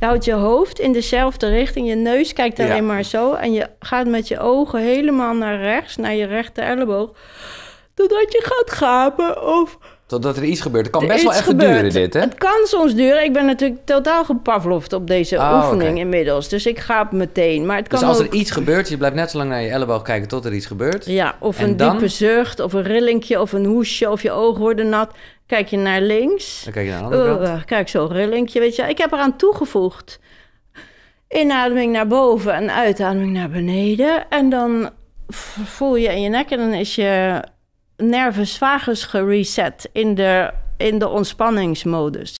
Je houdt je hoofd in dezelfde richting. Je neus kijkt alleen maar zo. En je gaat met je ogen helemaal naar rechts, naar je rechter elleboog. totdat je gaat gapen of Totdat er iets gebeurt. Het kan best wel echt duren dit, hè? Het kan soms duren. Ik ben natuurlijk totaal gepavloofd op deze ah, oefening inmiddels. Dus ik ga meteen. Maar het dus kan dus als er iets gebeurt, je blijft net zo lang naar je elleboog kijken tot er iets gebeurt. Ja, of een diepe zucht, of een rillinkje, of een hoesje, of je ogen worden nat. Kijk je naar links. Dan kijk je naar de andere oh, kant. kijk, zo rillinkje, weet je. Ik heb eraan toegevoegd. Inademing naar boven en uitademing naar beneden. En dan voel je in je nek en dan is je nervus vagus gereset in de, in de ontspanningsmodus.